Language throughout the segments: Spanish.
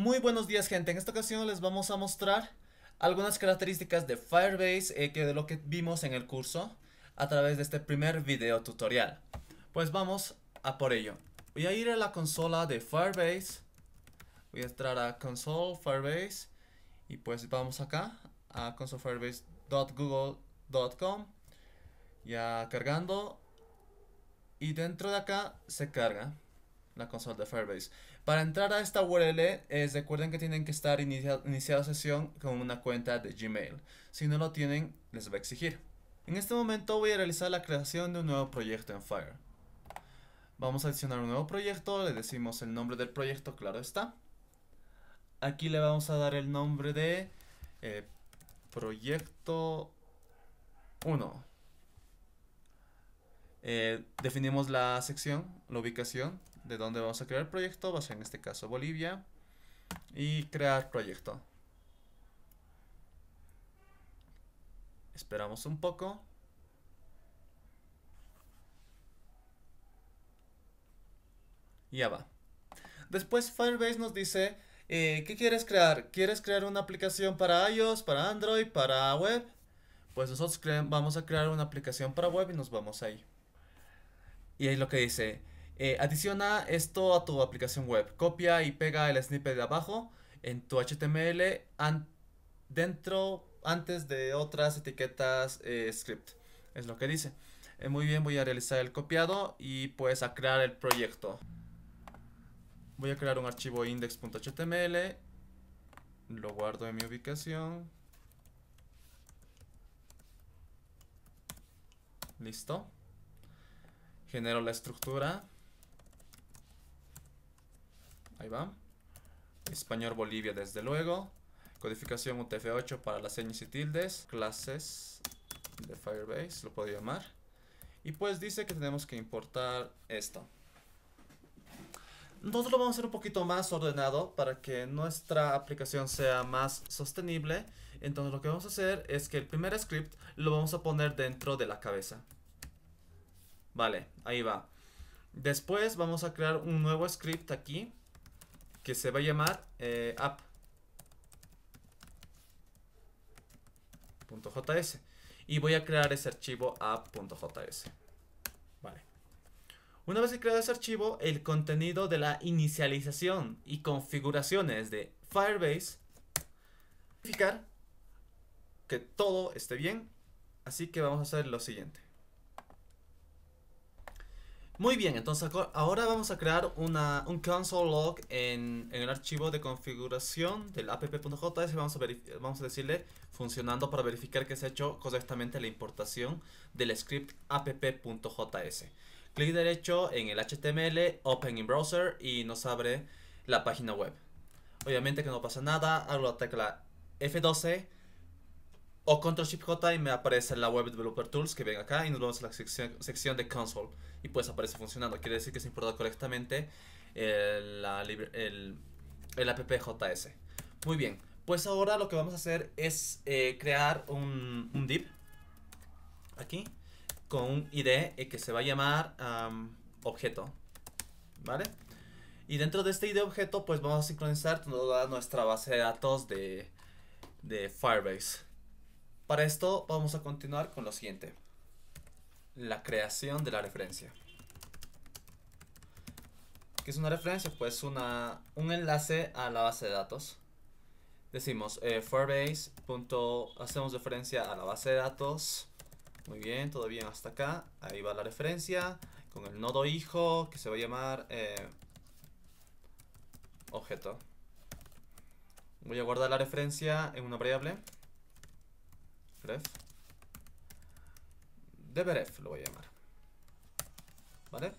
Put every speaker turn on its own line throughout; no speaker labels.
Muy buenos días gente, en esta ocasión les vamos a mostrar algunas características de Firebase eh, que de lo que vimos en el curso a través de este primer video tutorial. Pues vamos a por ello. Voy a ir a la consola de Firebase, voy a entrar a console Firebase y pues vamos acá a consolefirebase.google.com ya cargando y dentro de acá se carga la consola de Firebase. Para entrar a esta URL, es eh, recuerden que tienen que estar inicia iniciada sesión con una cuenta de Gmail. Si no lo tienen, les va a exigir. En este momento voy a realizar la creación de un nuevo proyecto en Fire. Vamos a adicionar un nuevo proyecto, le decimos el nombre del proyecto, claro está. Aquí le vamos a dar el nombre de eh, proyecto 1. Eh, definimos la sección, la ubicación, de dónde vamos a crear proyecto, va a ser en este caso Bolivia, y crear proyecto. Esperamos un poco. Ya va. Después Firebase nos dice, eh, ¿qué quieres crear? ¿Quieres crear una aplicación para iOS, para Android, para web? Pues nosotros vamos a crear una aplicación para web y nos vamos ahí. Y ahí lo que dice, eh, adiciona esto a tu aplicación web. Copia y pega el snippet de abajo en tu HTML dentro antes de otras etiquetas eh, script. Es lo que dice. Eh, muy bien, voy a realizar el copiado y pues a crear el proyecto. Voy a crear un archivo index.html. Lo guardo en mi ubicación. Listo. Genero la estructura. Ahí va. Español Bolivia, desde luego. Codificación UTF-8 para las señas y tildes. Clases de Firebase, lo puedo llamar. Y pues dice que tenemos que importar esto. Nosotros lo vamos a hacer un poquito más ordenado para que nuestra aplicación sea más sostenible. Entonces lo que vamos a hacer es que el primer script lo vamos a poner dentro de la cabeza. Vale, ahí va. Después vamos a crear un nuevo script aquí que se va a llamar eh, app.js y voy a crear ese archivo app.js. Vale. Una vez que creado ese archivo, el contenido de la inicialización y configuraciones de Firebase verificar que todo esté bien. Así que vamos a hacer lo siguiente. Muy bien, entonces ahora vamos a crear un console log en, el archivo de configuración del app.js vamos, a vamos a decirle funcionando para verificar que se ha hecho correctamente la importación del script app.js. Clic derecho en el HTML, Open in Browser y nos abre la página web. Obviamente que no pasa nada, hago la tecla F12 o Control Shift J y me aparece la Web Developer Tools que ven acá y nos vamos a la sección, sección de console y pues aparece funcionando. Quiere decir que se ha correctamente el, appjs. Muy bien, pues ahora lo que vamos a hacer es eh, crear un, un, div aquí con un ID eh, que se va a llamar objeto, ¿vale? Y dentro de este ID objeto pues vamos a sincronizar toda nuestra base de datos de Firebase. Para esto vamos a continuar con lo siguiente. La creación de la referencia. ¿Qué es una referencia? Pues una, un enlace a la base de datos. Decimos eh, Firebase. hacemos referencia a la base de datos. Muy bien, todo bien hasta acá. Ahí va la referencia. Con el nodo hijo que se va a llamar eh, objeto. Voy a guardar la referencia en una variable de deberef lo voy a llamar. ¿Vale?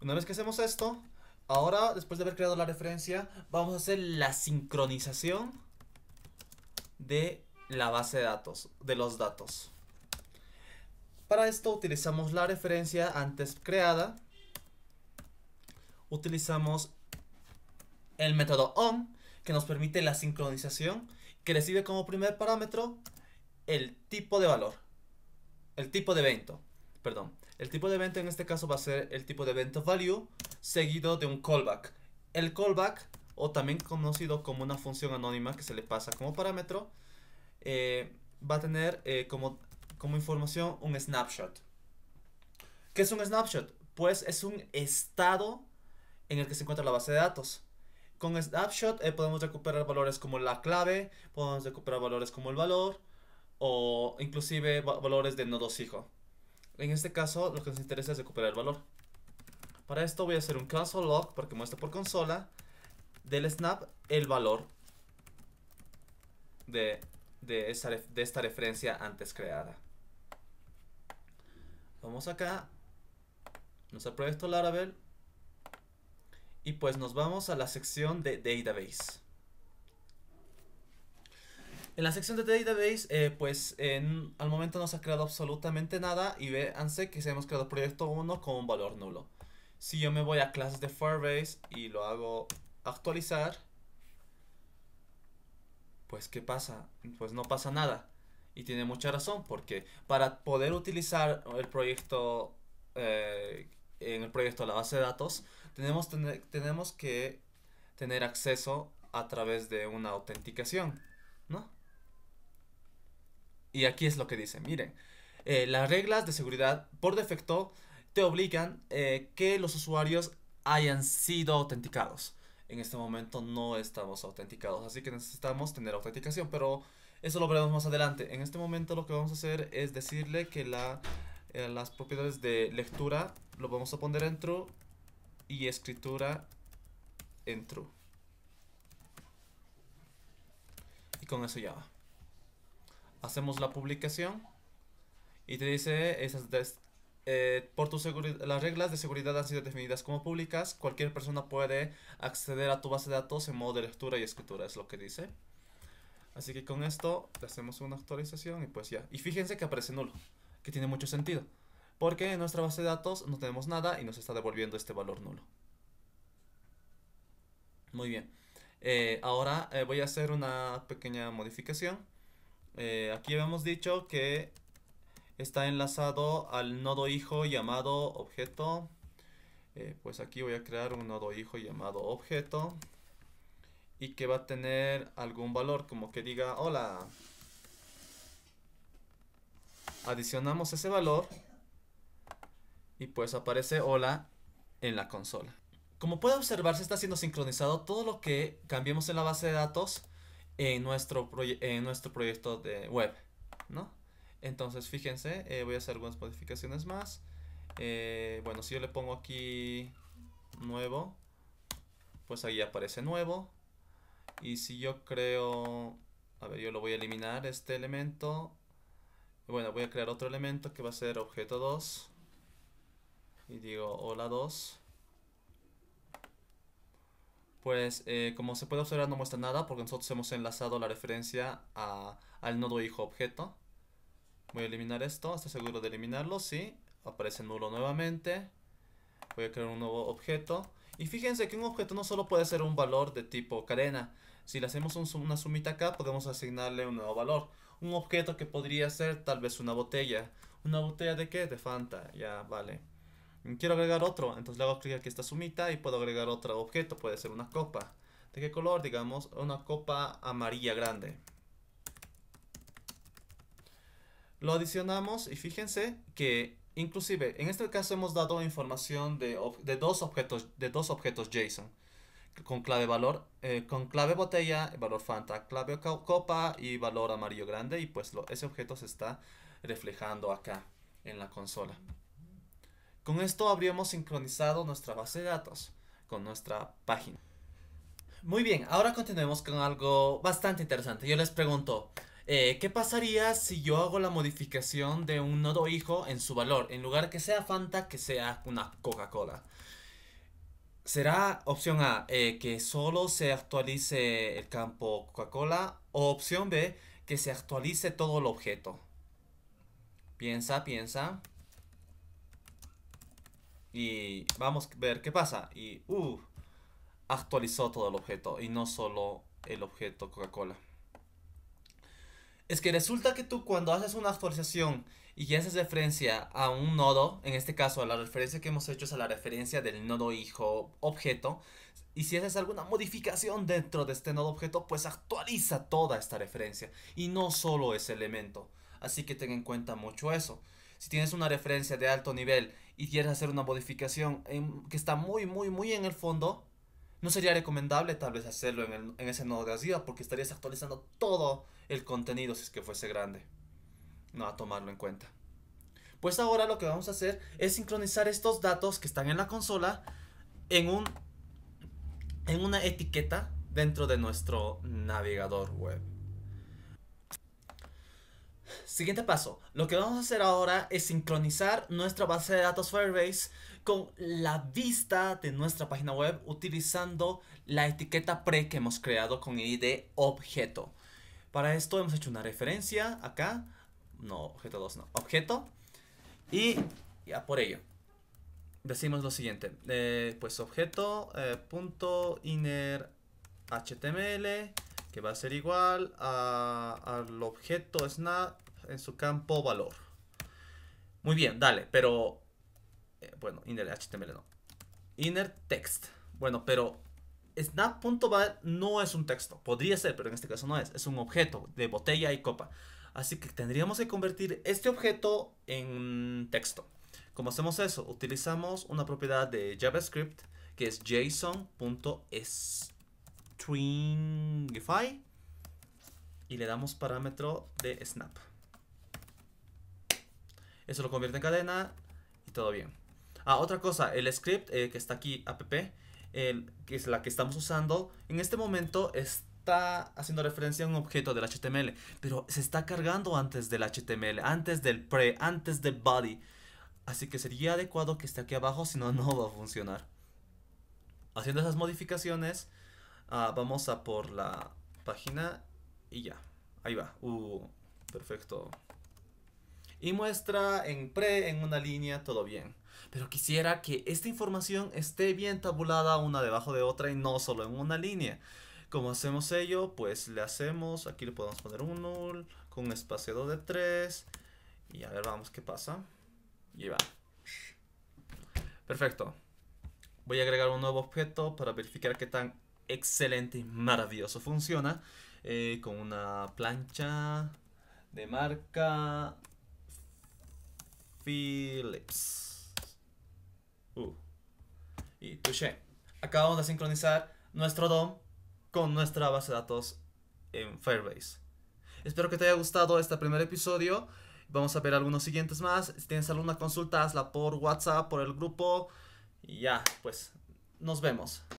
Una vez que hacemos esto, ahora, después de haber creado la referencia, vamos a hacer la sincronización de la base de datos, de los datos. Para esto utilizamos la referencia antes creada. Utilizamos el método on, que nos permite la sincronización, que recibe como primer parámetro el tipo de valor, el tipo de evento, perdón. El tipo de evento en este caso va a ser el tipo de evento value seguido de un callback. El callback, o también conocido como una función anónima que se le pasa como parámetro, eh, va a tener eh, como, información un snapshot. ¿Qué es un snapshot? Pues es un estado en el que se encuentra la base de datos. Con snapshot eh, podemos recuperar valores como la clave, podemos recuperar valores como el valor, o inclusive valores de nodos hijo. En este caso lo que nos interesa es recuperar el valor. Para esto voy a hacer un console log, porque muestra por consola, del snap el valor de, de, esta referencia antes creada. Vamos acá, nuestro proyecto Laravel, y pues nos vamos a la sección de database. En la sección de Database, eh, pues en, al momento no se ha creado absolutamente nada y véanse que se hemos creado proyecto 1 con un valor nulo. Si yo me voy a clases de Firebase y lo hago actualizar, pues ¿qué pasa? Pues no pasa nada. Y tiene mucha razón porque para poder utilizar el proyecto eh, en el proyecto de la base de datos, tenemos, tenemos que tener acceso a través de una autenticación. Y aquí es lo que dice, miren, eh, las reglas de seguridad por defecto te obligan eh, que los usuarios hayan sido autenticados. En este momento no estamos autenticados, así que necesitamos tener autenticación, pero eso lo veremos más adelante. En este momento lo que vamos a hacer es decirle que la, eh, las propiedades de lectura lo vamos a poner en true y escritura en true. Y con eso ya va hacemos la publicación y te dice esas eh, por tu las reglas de seguridad han sido definidas como públicas. Cualquier persona puede acceder a tu base de datos en modo de lectura y escritura, es lo que dice. Así que con esto le hacemos una actualización y pues ya. Y fíjense que aparece nulo, que tiene mucho sentido. Porque en nuestra base de datos no tenemos nada y nos está devolviendo este valor nulo. Muy bien. Eh, ahora eh, voy a hacer una pequeña modificación. Eh, aquí hemos dicho que está enlazado al nodo hijo llamado objeto. Eh, pues aquí voy a crear un nodo hijo llamado objeto y que va a tener algún valor, como que diga hola. Adicionamos ese valor y pues aparece hola en la consola. Como puede observar, se está siendo sincronizado todo lo que cambiemos en la base de datos en nuestro, nuestro proyecto de web, ¿no? Entonces, fíjense, eh, voy a hacer algunas modificaciones más. Eh, bueno, si yo le pongo aquí nuevo, pues ahí aparece nuevo. Y si yo creo, a ver, yo lo voy a eliminar este elemento. Bueno, voy a crear otro elemento que va a ser objeto 2. Y digo, hola 2 pues eh, como se puede observar no muestra nada porque nosotros hemos enlazado la referencia a, al nodo hijo objeto. Voy a eliminar esto, estás seguro de eliminarlo? Sí, aparece nulo nuevamente. Voy a crear un nuevo objeto. Y fíjense que un objeto no solo puede ser un valor de tipo cadena. Si le hacemos una sumita acá, podemos asignarle un nuevo valor. Un objeto que podría ser tal vez una botella. ¿Una botella de qué? De Fanta. Ya, vale. Quiero agregar otro, entonces le hago clic aquí a esta sumita y puedo agregar otro objeto, puede ser una copa. ¿De qué color? Digamos, una copa amarilla grande. Lo adicionamos y fíjense que inclusive en este caso hemos dado información de, dos, objetos, de dos objetos JSON con clave valor, eh, con clave botella, valor Fanta, clave copa y valor amarillo grande y pues ese objeto se está reflejando acá en la consola. Con esto habríamos sincronizado nuestra base de datos con nuestra página. Muy bien, ahora continuemos con algo bastante interesante. Yo les pregunto, eh, ¿qué pasaría si yo hago la modificación de un nodo hijo en su valor? En lugar que sea Fanta, que sea una Coca-Cola. ¿Será opción A eh, que solo se actualice el campo Coca-Cola? ¿O opción B que se actualice todo el objeto? Piensa, piensa y vamos a ver qué pasa. Y uh, actualizó todo el objeto y no solo el objeto Coca-Cola. Es que resulta que tú cuando haces una actualización y haces referencia a un nodo, en este caso a la referencia que hemos hecho es a la referencia del nodo hijo objeto, y si haces alguna modificación dentro de este nodo objeto, pues actualiza toda esta referencia y no solo ese elemento. Así que ten en cuenta mucho eso si tienes una referencia de alto nivel y quieres hacer una modificación que está muy, muy, muy en el fondo, no sería recomendable tal vez hacerlo en, ese nodo de arriba porque estarías actualizando todo el contenido si es que fuese grande. No, a tomarlo en cuenta. Pues ahora lo que vamos a hacer es sincronizar estos datos que están en la consola en, un, en una etiqueta dentro de nuestro navegador web. Siguiente paso, lo que vamos a hacer ahora es sincronizar nuestra base de datos Firebase con la vista de nuestra página web utilizando la etiqueta pre que hemos creado con id objeto. Para esto hemos hecho una referencia acá, no, objeto 2 no, objeto y ya por ello. Decimos lo siguiente, eh, pues objeto html eh, que va a ser igual al objeto snap en su campo valor. Muy bien, dale, pero... Eh, bueno, inner HTML no. Inner text. Bueno, pero snap.val no es un texto. Podría ser, pero en este caso no es. Es un objeto de botella y copa. Así que tendríamos que convertir este objeto en texto. ¿Cómo hacemos eso? Utilizamos una propiedad de JavaScript que es json.stringify y le damos parámetro de snap. Eso lo convierte en cadena y todo bien. Ah, otra cosa, el script eh, que está aquí, app, que es la que estamos usando, en este momento está haciendo referencia a un objeto del HTML, pero se está cargando antes del HTML, antes del pre, antes del body. Así que sería adecuado que esté aquí abajo, si no, no va a funcionar. Haciendo esas modificaciones, ah, vamos a por la página y ya. Ahí va. Uh, perfecto y muestra en pre, en una línea, todo bien. Pero quisiera que esta información esté bien tabulada una debajo de otra y no solo en una línea. ¿Cómo hacemos ello? Pues le hacemos, aquí le podemos poner un null con un espacio de 3 y a ver, vamos qué pasa. Y va. Perfecto. Voy a agregar un nuevo objeto para verificar qué tan excelente y maravilloso funciona. Eh, con una plancha de marca Philips uh. Y touché. Acabamos de sincronizar nuestro DOM con nuestra base de datos en Firebase. Espero que te haya gustado este primer episodio. Vamos a ver algunos siguientes más. Si tienes alguna consulta, hazla por WhatsApp, por el grupo. Y ya, pues nos vemos.